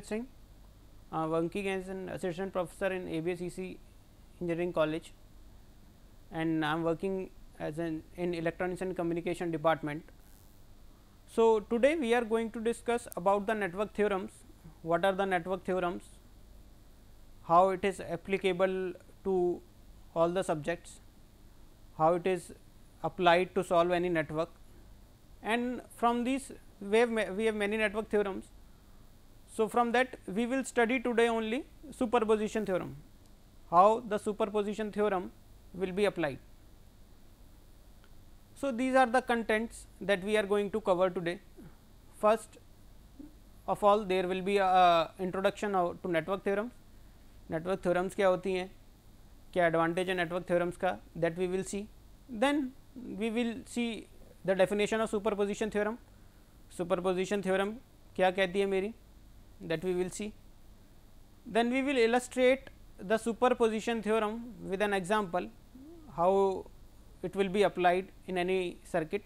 Neeraj Singh, uh, working as an assistant professor in ABSEC Engineering College and I am working as an in electronics and communication department. So, today we are going to discuss about the network theorems, what are the network theorems, how it is applicable to all the subjects, how it is applied to solve any network and from these we have, we have many network theorems So, from that we will study today only superposition theorem, how the superposition theorem will be applied. So, these are the contents that we are going to cover today. First of all there will be a introduction to network theorems, network theorems kya hoti hain kya advantage hai network theorems ka that we will see then we will see the definition of superposition theorem superposition theorem kya kehti hai meri that we will see. Then we will illustrate the superposition theorem with an example how it will be applied in any circuit.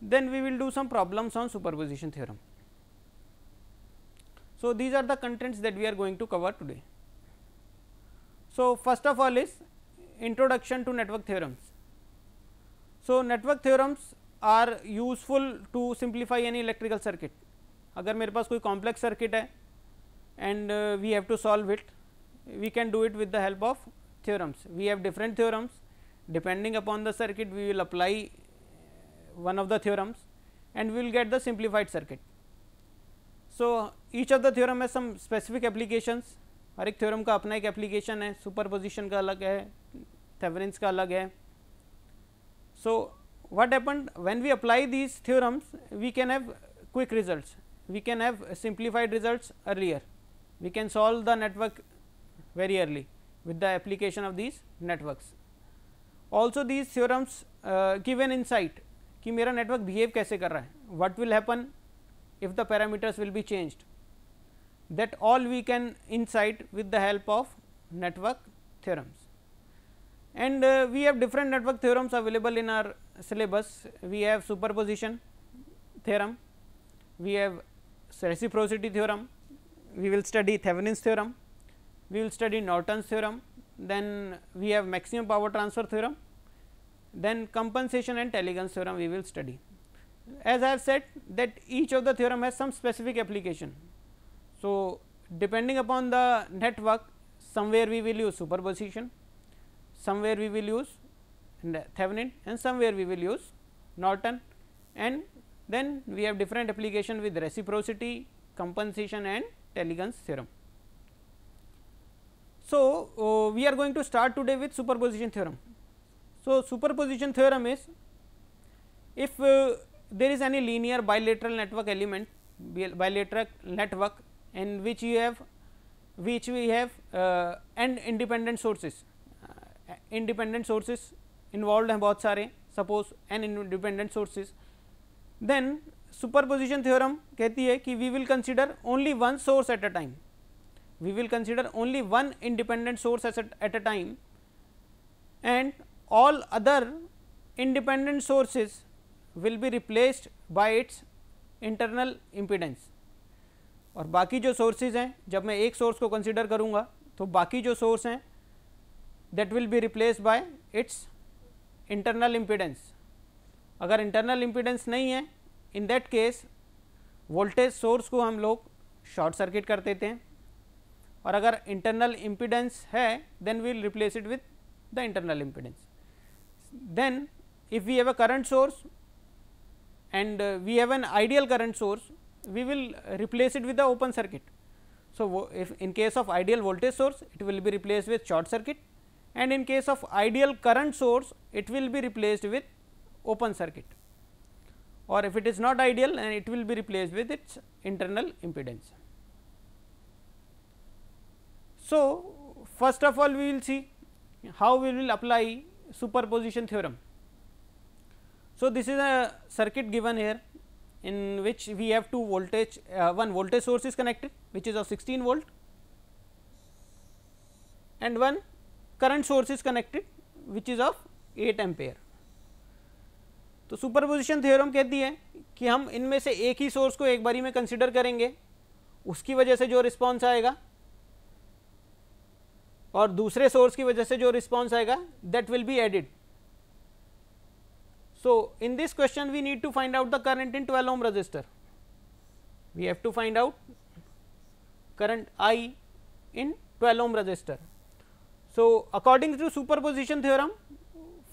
Then we will do some problems on superposition theorem. So, these are the contents that we are going to cover today. So, first of all is introduction to network theorems. So, network theorems are useful to simplify any electrical circuit अगर मेरे पास कोई complex circuit है and we have to solve it we can do it with the help of theorems we have different theorems depending upon the circuit we will apply one of the theorems and we will get the simplified circuit so each of the theorem है some specific applications हर एक theorem का अपना एक application है super position का अलग है थेवरेंस का अलग है so what happen when we apply these theorems we can have quick result we can have simplified results earlier. We can solve the network very early with the application of these networks. Also these theorems uh, give an insight कि मेरा network behave कैसे कर what will happen if the parameters will be changed that all we can insight with the help of network theorems. And uh, we have different network theorems available in our syllabus. We have superposition theorem, we have so reciprocity theorem, we will study Thevenin's theorem, we will study Norton's theorem, then we have maximum power transfer theorem, then compensation and elegance theorem we will study. As I have said that each of the theorem has some specific application. So, depending upon the network somewhere we will use superposition, somewhere we will use Thevenin and somewhere we will use Norton and then we have different application with reciprocity, compensation and Telligan's theorem. So, uh, we are going to start today with superposition theorem. So, superposition theorem is if uh, there is any linear bilateral network element bilateral network in which you have which we have uh, and independent sources uh, independent sources involved हैं बहुत suppose n independent sources then superposition theorem कहती है कि we will consider only one source at a time we will consider only one independent source at a time and all other independent sources will be replaced by its internal impedance और बाकी जो sources हैं जब मैं एक source को consider करूंगा तो बाकी जो सोर्स हैं that will be replace by its internal impedance अगर इंटरनल इम्पीडेंस नहीं है in that case voltage source को हम लोग शॉर्ट सर्किट कर देते हैं और अगर इंटरनल इम्पीडेंस है then we'll replace it with the internal impedance then if we have a current source and we have an ideal current source we will replace it with the open circuit so if in case of ideal voltage source it will be replace with short circuit and in case of ideal current source it will be replaced with open circuit or if it is not ideal and it will be replaced with its internal impedance. So, first of all we will see how we will apply superposition theorem. So, this is a circuit given here in which we have two voltage uh, one voltage source is connected which is of 16 volt and one current source is connected which is of 8 ampere. तो superposition theorem कहती है कि हम इनमें से एक ही source को एक बारी में कंसिडर करेंगे उसकी वजह से जो रिस्पॉन्स आएगा और दूसरे सोर्स की वजह से जो रिस्पॉन्स आएगा that will be added so in this question we need to find out the current in twelve ohm resistor we have to find out current I in twelve ohm resistor so according to superposition theorem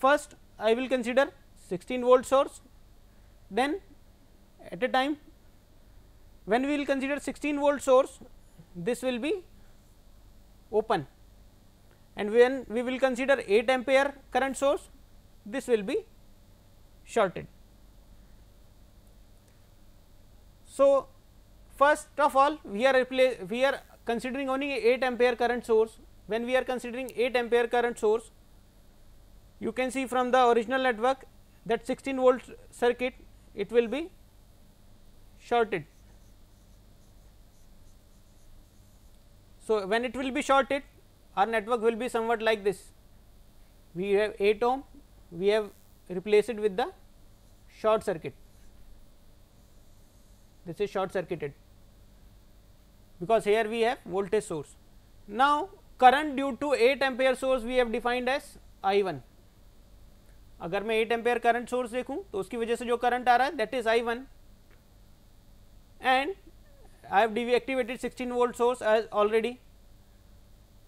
first I will consider 16 volt source then at a time when we will consider 16 volt source this will be open and when we will consider 8 ampere current source this will be shorted. So, first of all we are we are considering only 8 ampere current source when we are considering 8 ampere current source you can see from the original network that 16 volt circuit it will be shorted. So, when it will be shorted our network will be somewhat like this we have 8 ohm we have replaced it with the short circuit this is short circuited because here we have voltage source. Now, current due to 8 ampere source we have defined as I 1 अगर मैं eight ampere current source देखूं तो उसकी वजह से जो current आ रहा है that is I one and I have deactivated 16 volt source as already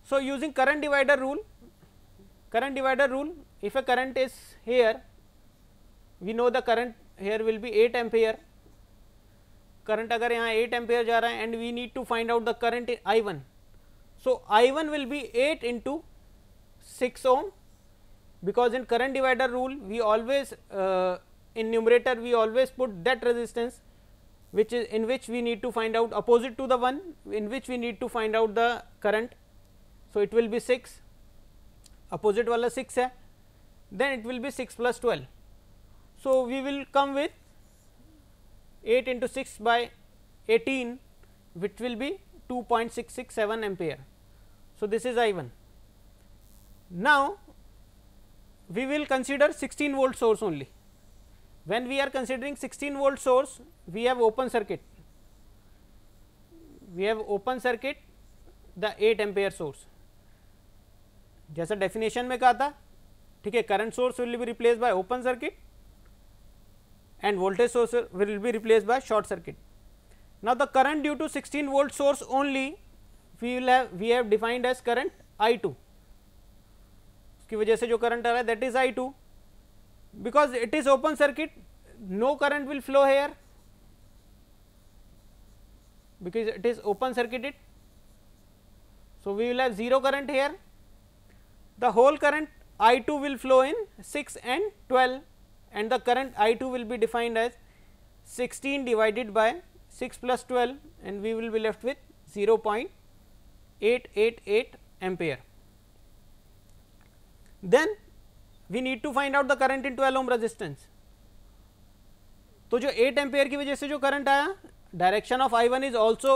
so using current divider rule current divider rule if a current is here we know the current here will be eight ampere current अगर यहाँ eight ampere जा रहा है and we need to find out the current I one so I one will be eight into six ohm because in current divider rule we always uh, in numerator we always put that resistance which is in which we need to find out opposite to the one in which we need to find out the current. So, it will be 6 opposite wala 6 hai then it will be 6 plus 12. So, we will come with 8 into 6 by 18 which will be 2.667 ampere. So, this is I 1. Now, we will consider 16 volt source only. When we are considering 16 volt source, we have open circuit. We have open circuit the 8 ampere source. jaisa definition mein kaha tha theek hai current source will be replaced by open circuit and voltage source will be replaced by short circuit. Now, the current due to 16 volt source only we will have we have defined as current i2 की वजह से जो current आ रहा है that is I two because it is open circuit no current will flow here because it is open circuit it so we will have zero current here the whole current I two will flow in six and twelve and the current I two will be defined as sixteen divided by six plus twelve and we will be left with zero point eight eight eight ampere then we need to find out the current in 12 ohm resistance. to jo 8 ampere ki wajah se jo current aaya direction of i1 is also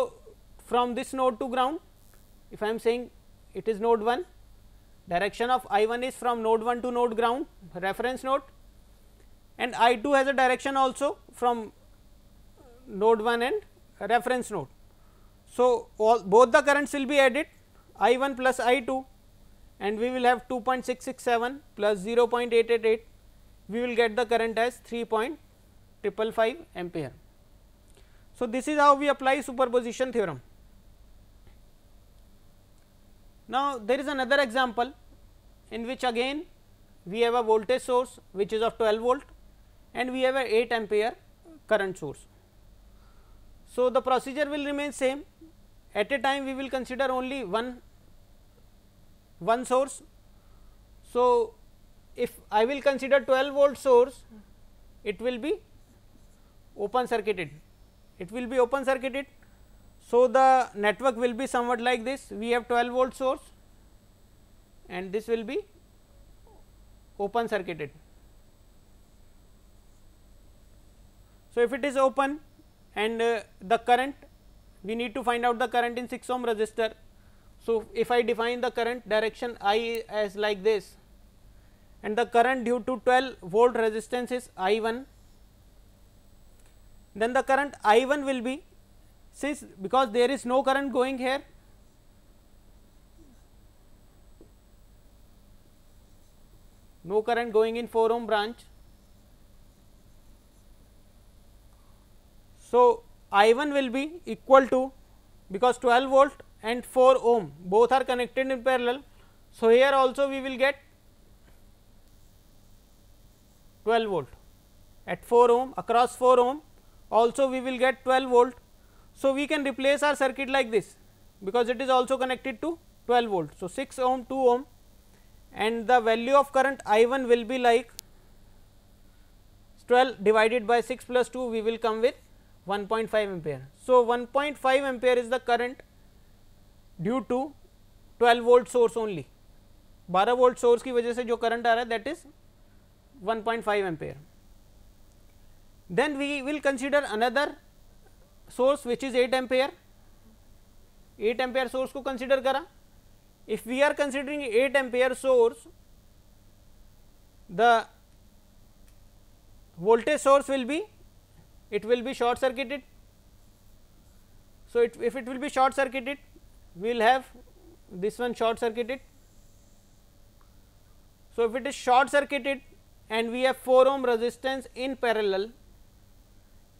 from this node to ground if i am saying it is node 1 direction of i1 is from node 1 to node ground reference node and i2 has a direction also from node 1 and reference node. So, all both the currents will be added i1 plus i2 and we will have 2.667 plus 0.888 we will get the current as 3.555 ampere. So, this is how we apply superposition theorem. Now, there is another example in which again we have a voltage source which is of 12 volt and we have a 8 ampere current source. So, the procedure will remain same at a time we will consider only one one source. So, if I will consider 12 volt source, it will be open circuited, it will be open circuited. So, the network will be somewhat like this, we have 12 volt source and this will be open circuited. So, if it is open and uh, the current, we need to find out the current in 6 ohm resistor so, if I define the current direction I as like this and the current due to 12 volt resistance is I 1, then the current I 1 will be since because there is no current going here no current going in 4 ohm branch. So, I 1 will be equal to because 12 volt and 4 ohm both are connected in parallel. So, here also we will get 12 volt at 4 ohm across 4 ohm also we will get 12 volt. So, we can replace our circuit like this because it is also connected to 12 volt. So, 6 ohm 2 ohm and the value of current I 1 will be like 12 divided by 6 plus 2 we will come with 1.5 ampere. So, 1.5 ampere is the current due to 12 volt source only 12 volt source की वजह से जो current आ रहा है that is 1.5 point five ampere then we will consider another source which is eight ampere eight ampere source को consider करा if we are considering eight ampere source the voltage source will be it will be short circuited so it if it will be short circuited we will have this one short circuited. So, if it is short circuited and we have 4 ohm resistance in parallel,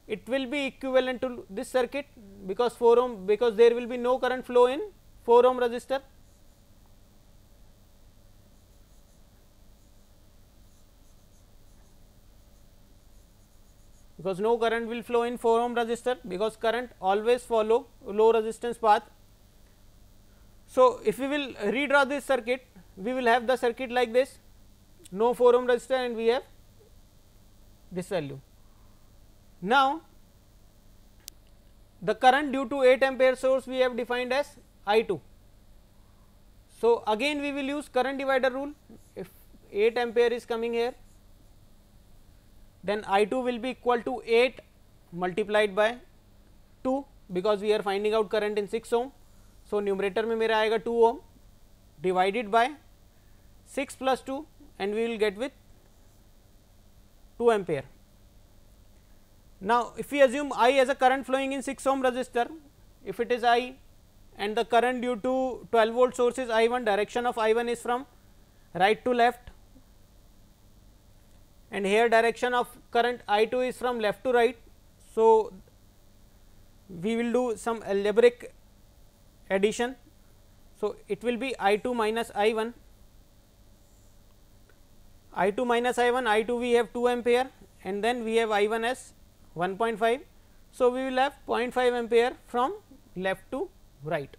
it will be equivalent to this circuit because 4 ohm because there will be no current flow in 4 ohm resistor. because no current will flow in 4 ohm resistor because current always follow low resistance path so, if we will redraw this circuit, we will have the circuit like this no 4 ohm resistor and we have this value. Now, the current due to 8 ampere source we have defined as I 2. So, again we will use current divider rule if 8 ampere is coming here then I 2 will be equal to 8 multiplied by 2 because we are finding out current in 6 ohm so, numerator में मेरा आएगा 2 ohm divided by 6 plus 2 and we will get with 2 ampere. Now, if we assume I as a current flowing in 6 ohm resistor, if it is I and the current due to 12 volt source is I 1 direction of I 1 is from right to left and here direction of current I 2 is from left to right. So, we will do some algebraic addition. So, it will be I 2 minus I 1, I 2 minus I 1, I 2 we have 2 ampere and then we have I 1 as 1.5. So, we will have 0.5 ampere from left to right.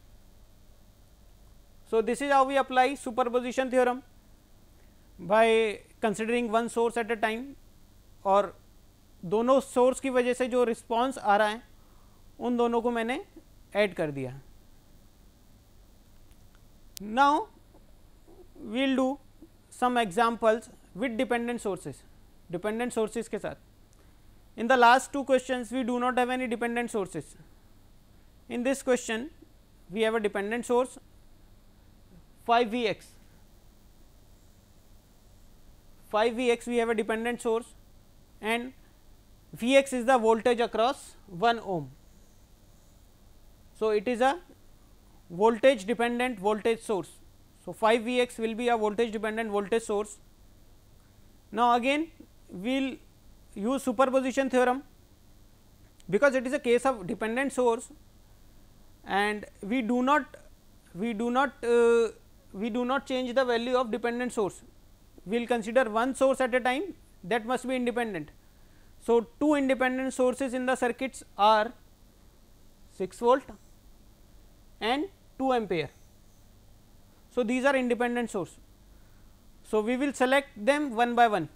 So, this is how we apply superposition theorem by considering one source at a time or दोनों source की वजह से जो response आ रहा है उन दोनों को मैंने ऐड कर दिया Now, we will do some examples with dependent sources, dependent sources ke saath. In the last two questions, we do not have any dependent sources. In this question, we have a dependent source phi v x. Phi v x we have a dependent source and v x is the voltage across 1 ohm. So, it is a voltage dependent voltage source. So, 5 V x will be a voltage dependent voltage source. Now, again we will use superposition theorem because it is a case of dependent source and we do not we do not uh, we do not change the value of dependent source. We will consider one source at a time that must be independent. So, two independent sources in the circuits are 6 volt and 2 ampere. So, these are independent source. So, we will select them one by one.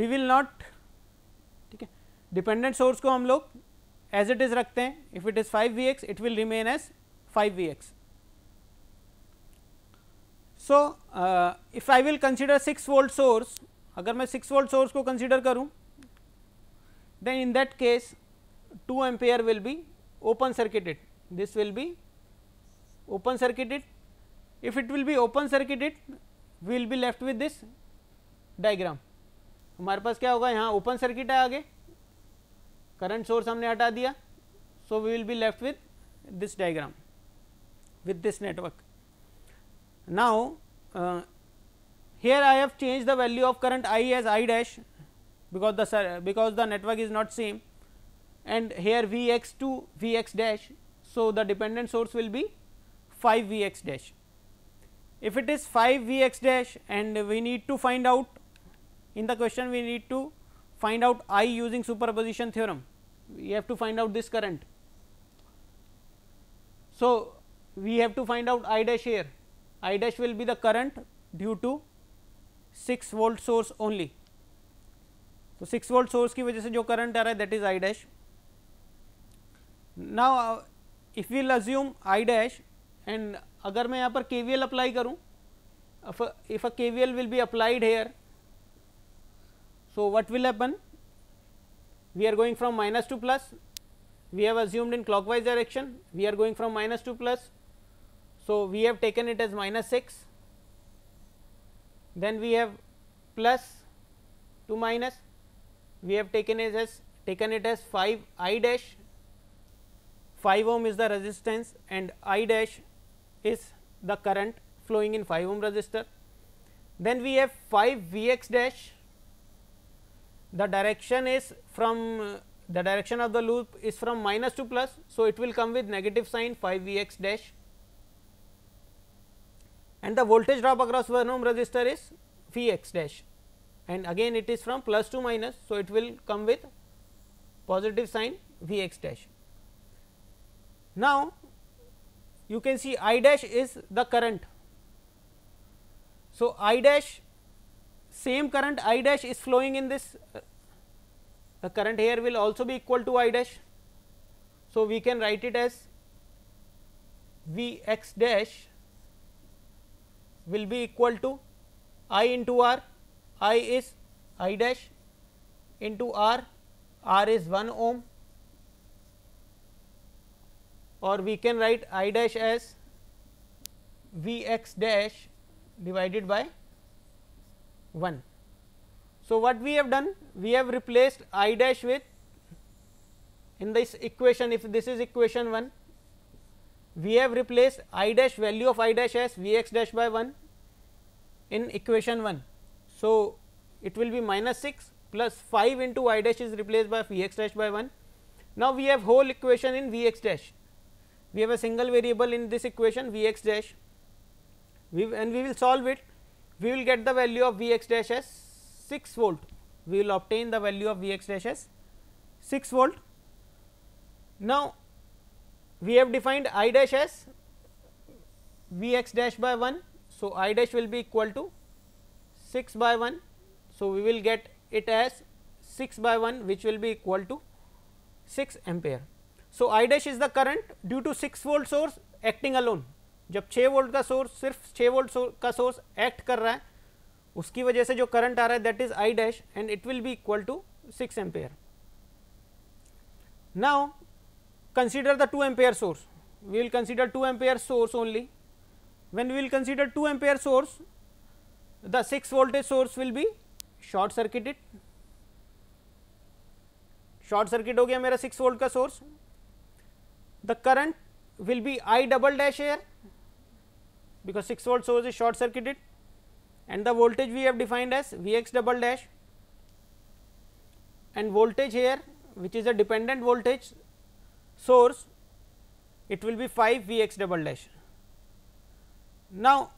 We will not theek okay, hai dependent source ko hum log as it is rakhte hain if it is 5 vx it will remain as 5 vx So, uh, if I will consider 6 volt source agar main 6 volt source ko consider karu then in that case 2 ampere will be open circuited this will be open circuited. If it will be open circuited, we will be left with this diagram. हमारे पास क्या होगा यहाँ open circuit है आगे current source हमने हटा दिया so we will be left with this diagram with this network. Now, uh, here I have changed the value of current I as I dash because the because the network is not same and here V x to V x dash So, the dependent source will be 5 V x dash. If it is 5 V x dash and we need to find out in the question we need to find out I using superposition theorem, we have to find out this current. So, we have to find out I dash here, I dash will be the current due to 6 volt source only. So six volt source की वजह से जो current आ रहा है that is I if we will assume i dash and अगर मैं यहाँ पर KVL अप्लाई करूँ if a, if a KVL will be applied here so what will happen we are going from minus to plus we have assumed in clockwise direction we are going from minus to plus so we have taken it as minus 6 then we have plus to minus we have taken it as taken it as 5 i dash 5 ohm is the resistance and I dash is the current flowing in 5 ohm resistor. Then we have 5 V x dash, the direction is from the direction of the loop is from minus to plus. So, it will come with negative sign 5 V x dash and the voltage drop across 1 ohm resistor is V x dash and again it is from plus to minus. So, it will come with positive sign V x dash. Now, you can see I dash is the current. So, I dash same current I dash is flowing in this the current here will also be equal to I dash. So, we can write it as V x dash will be equal to I into R I is I dash into R R is 1 ohm or we can write i dash as v x dash divided by 1. So, what we have done? We have replaced i dash with in this equation if this is equation 1 we have replaced i dash value of i dash as v x dash by 1 in equation 1. So, it will be minus 6 plus 5 into i dash is replaced by v x dash by 1. Now, we have whole equation in v x dash we have a single variable in this equation v x dash we and we will solve it we will get the value of v x dash as 6 volt we will obtain the value of v x dash as 6 volt. Now, we have defined i dash as v x dash by 1. So, i dash will be equal to 6 by 1. So, we will get it as 6 by 1 which will be equal to 6 ampere. So I dash is the current due to six volt source acting alone जब छः volt का source सिर्फ छः volt का source act कर रहा है उसकी वजह से जो करंट आ रहा है that is I dash and it will be equal to six ampere now consider the two ampere source we will consider two ampere source only when we will consider two ampere source the six voltage source will be short circuited short circuit हो गया मेरा six volt का source the current will be I double dash here because 6 volt source is short circuited and the voltage we have defined as V x double dash and voltage here which is a dependent voltage source it will be 5 V x double dash. Now,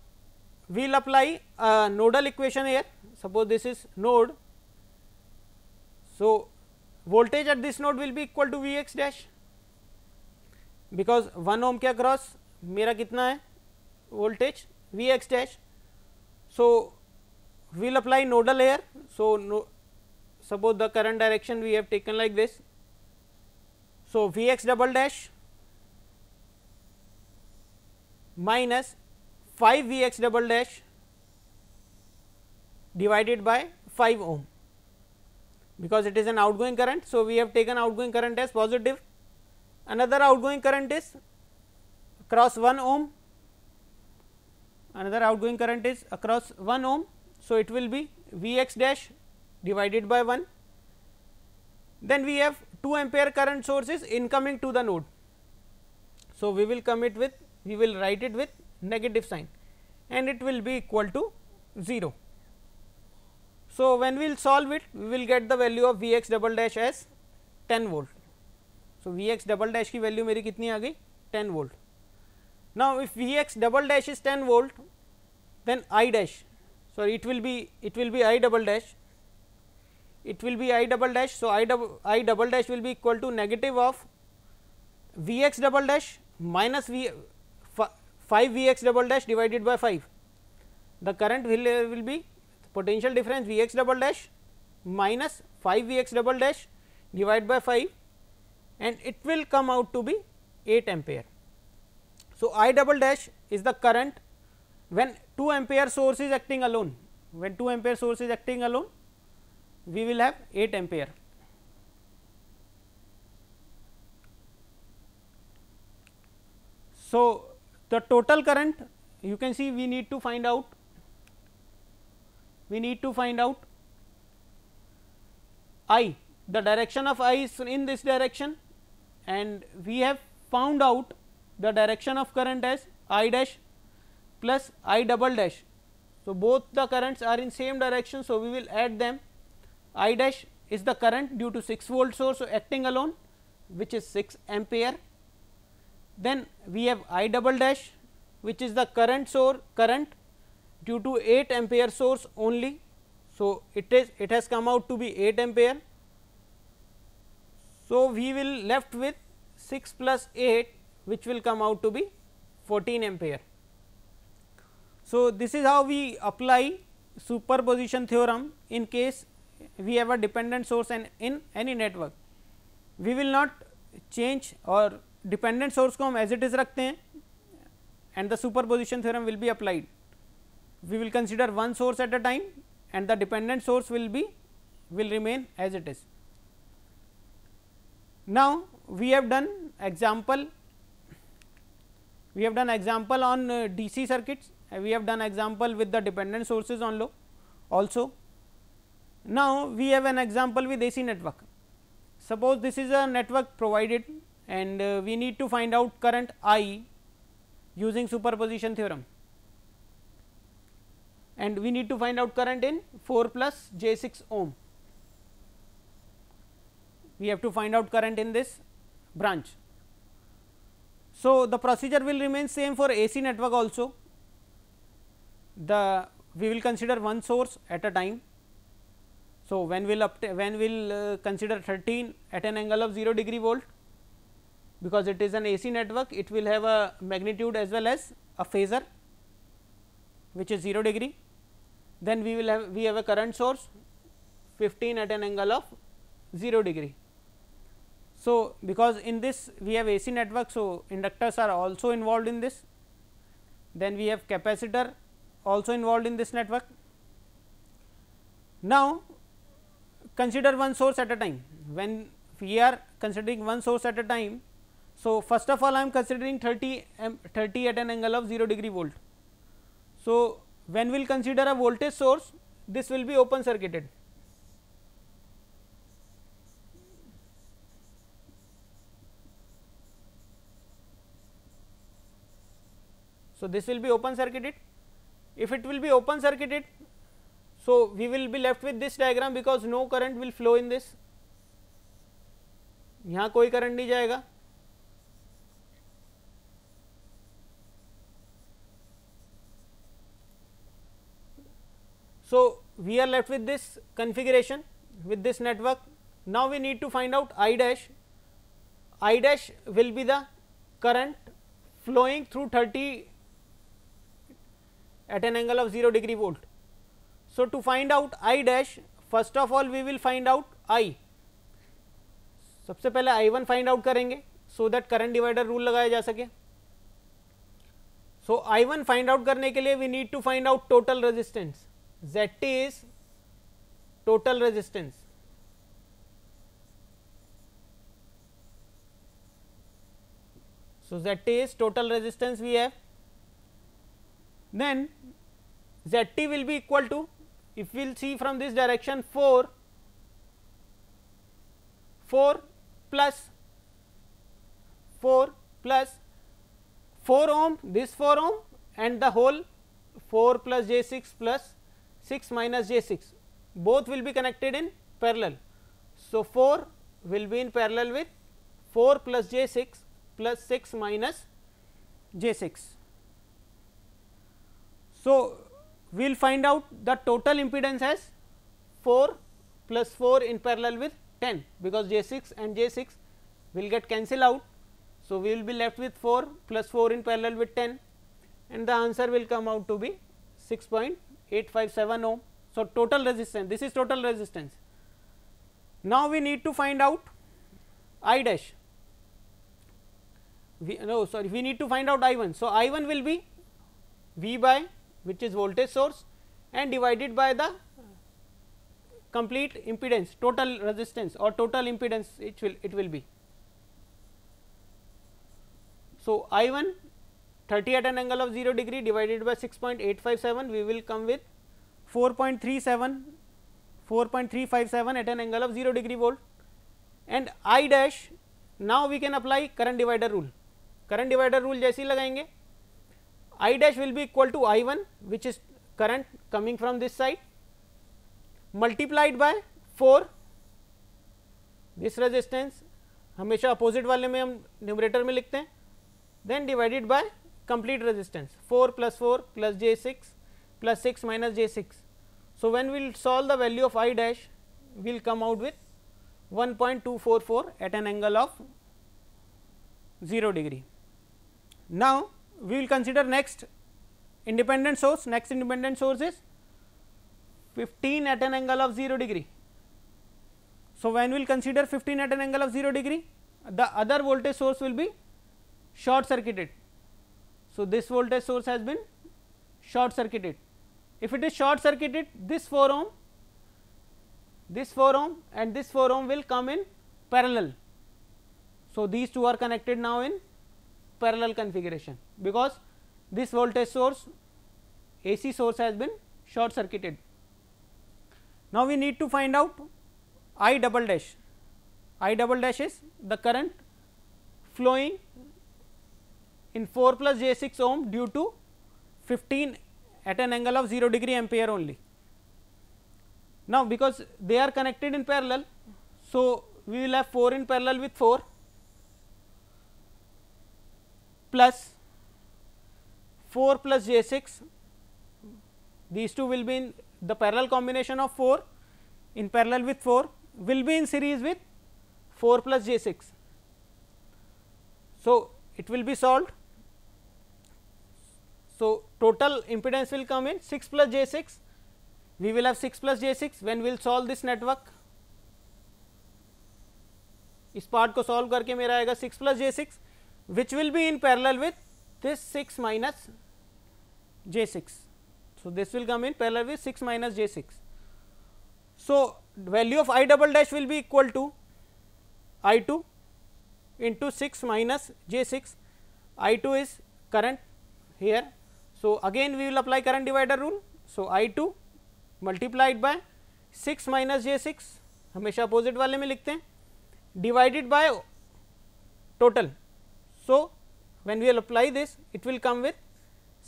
we will apply a nodal equation here suppose this is node. So, voltage at this node will be equal to V x dash because one ohm, के across मेरा कितना है voltage V X dash so we'll apply nodal air so suppose the current direction we have taken like this so vx double dash minus 5 vx double dash divided by 5 ohm because it is an outgoing current so we have taken outgoing current as positive another outgoing current is across 1 ohm, another outgoing current is across 1 ohm. So, it will be V x dash divided by 1. Then we have 2 ampere current sources incoming to the node. So, we will commit with we will write it with negative sign and it will be equal to 0. So, when we will solve it we will get the value of V x double dash as 10 volt. So V X double dash की value मेरी कितनी आ गई ten volt now if V X double dash is ten volt then I dash sorry it will be it will be I double dash it will be I double dash so I double I double dash will be equal to negative of V X double dash minus V five V X double dash divided by five the current current will be potential difference V X double dash minus five V X double dash divide by five and it will come out to be 8 ampere. So, I double dash is the current when 2 ampere source is acting alone, when 2 ampere source is acting alone, we will have 8 ampere. So, the total current you can see we need to find out, we need to find out I, the direction of I is in this direction and we have found out the direction of current as I dash plus I double dash. So, both the currents are in same direction. So, we will add them I dash is the current due to 6 volt source. acting alone which is 6 ampere. Then we have I double dash which is the current source current due to 8 ampere source only. So, it is it has come out to be 8 ampere so, we will left with 6 plus 8 which will come out to be 14 ampere. So, this is how we apply superposition theorem in case we have a dependent source and in any network. We will not change or dependent source को as it is and the superposition theorem will be applied. We will consider one source at a time and the dependent source will be will remain as it is. Now, we have done example we have done example on uh, DC circuits, uh, we have done example with the dependent sources on low also. Now, we have an example with AC network. Suppose this is a network provided and uh, we need to find out current I using superposition theorem and we need to find out current in 4 plus j 6 ohm we have to find out current in this branch. So, the procedure will remain same for AC network also. The we will consider one source at a time. So, when we will when we will uh, consider 13 at an angle of 0 degree volt because it is an AC network it will have a magnitude as well as a phasor which is 0 degree. Then we will have we have a current source 15 at an angle of 0 degree so, because in this we have AC network, so inductors are also involved in this, then we have capacitor also involved in this network. Now, consider one source at a time, when we are considering one source at a time. So, first of all I am considering 30 30 at an angle of 0 degree volt. So, when we will consider a voltage source, this will be open circuited. So, this will be open circuited. If it will be open circuited, so we will be left with this diagram because no current will flow in this. yahan koi current nahi jayega So, we are left with this configuration with this network. Now, we need to find out I dash. I dash will be the current flowing through at an angle of 0 degree volt. So, to find out I dash first of all we will find out I सबसे पहले I1 find out out करेंगे so that current divider rule लगाया जा सके so I one find out करने के लिए we need to find out total resistance ZT is total resistance. so ZT is total resistance we have then z t will be equal to if we will see from this direction 4 4 plus 4 plus 4 ohm this 4 ohm and the whole 4 plus j 6 plus 6 minus j 6 both will be connected in parallel. So, 4 will be in parallel with 4 plus j 6 plus 6 minus j 6. So, we will find out the total impedance as 4 plus 4 in parallel with 10 because J 6 and J 6 will get cancelled out. So, we will be left with 4 plus 4 in parallel with 10 and the answer will come out to be 6.857 ohm. So, total resistance this is total resistance. Now, we need to find out I dash we no sorry we need to find out I 1. So, I 1 will be V by which is voltage source and divided by the complete impedance total resistance or total impedance it will it will be. So, I 1 30 at an angle of 0 degree divided by 6.857 we will come with 4.37 4.357 at an angle of 0 degree volt and I dash now we can apply current divider rule current divider rule जैसे लगाएंगे I dash will be equal to I 1 which is current coming from this side multiplied by 4 this resistance हमेशा opposite वाले में हम numerator में लिखते हैं then divided by complete resistance 4 plus four plus J six plus six minus J six so when will solve the value of I dash will come out with 1.244 at an angle of 0 degree. Now, we will consider next independent source, next independent source is 15 at an angle of 0 degree. So, when we will consider 15 at an angle of 0 degree, the other voltage source will be short circuited. So, this voltage source has been short circuited. If it is short circuited, this 4 ohm, this 4 ohm and this 4 ohm will come in parallel. So, these two are connected now in parallel configuration because this voltage source AC source has been short circuited. Now, we need to find out I double dash, I double dash is the current flowing in 4 plus j 6 ohm due to 15 at an angle of 0 degree ampere only. Now, because they are connected in parallel, so we will have 4 in parallel with 4 plus 4 plus j 6 these two will be in the parallel combination of 4 in parallel with 4 will be in series with 4 plus j 6. So, it will be solved. So, total impedance will come in 6 plus j 6 we will have 6 plus j 6 when we will solve this network इस part को solve करके मेरा आएगा 6 plus J six which will be in parallel with this 6 minus j 6. So, this will come in parallel with 6 minus j 6. So, value of i double dash will be equal to i 2 into 6 minus j 6 i 2 is current here. So, again we will apply current divider rule. So, I 2 multiplied by 6 minus j 6 हमेशा opposite वाले में लिखते हैं divided by total So, when we will apply this it will come with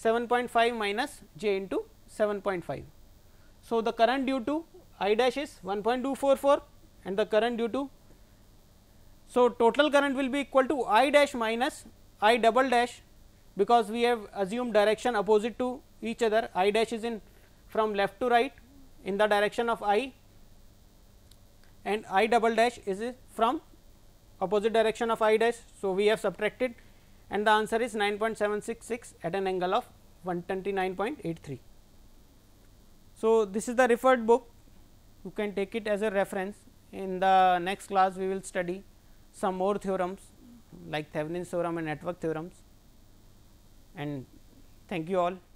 7.5 minus j into 7.5. So, the current due to I dash is 1.244 and the current due to. So, total current will be equal to I dash minus I double dash because we have assumed direction opposite to each other I dash is in from left to right in the direction of I and I double dash is from opposite direction of i dash. So, we have subtracted and the answer is 9.766 at an angle of 129.83. So, this is the referred book you can take it as a reference in the next class we will study some more theorems like Thevenin's theorem and network theorems and thank you all.